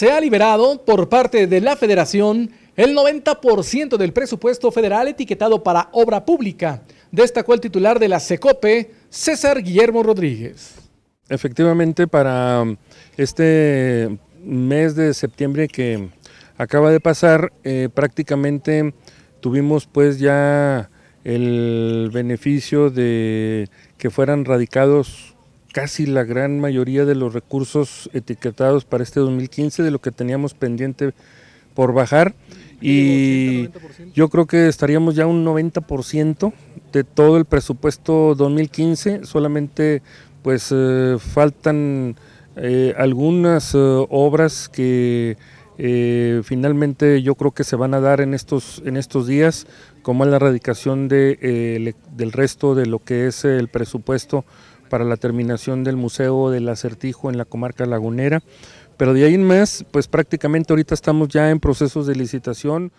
se ha liberado por parte de la federación el 90% del presupuesto federal etiquetado para obra pública, destacó el titular de la SECOPE, César Guillermo Rodríguez. Efectivamente, para mm, este mes de septiembre que acaba de pasar, eh, prácticamente tuvimos pues ya el beneficio de que fueran radicados casi la gran mayoría de los recursos etiquetados para este 2015 de lo que teníamos pendiente por bajar y yo creo que estaríamos ya un 90% de todo el presupuesto 2015, solamente pues eh, faltan eh, algunas eh, obras que finalmente yo creo que se van a dar en estos, en estos días, como la erradicación de, del resto de lo que es el presupuesto para la terminación del Museo del Acertijo en la comarca lagunera. Pero de ahí en más, pues prácticamente ahorita estamos ya en procesos de licitación.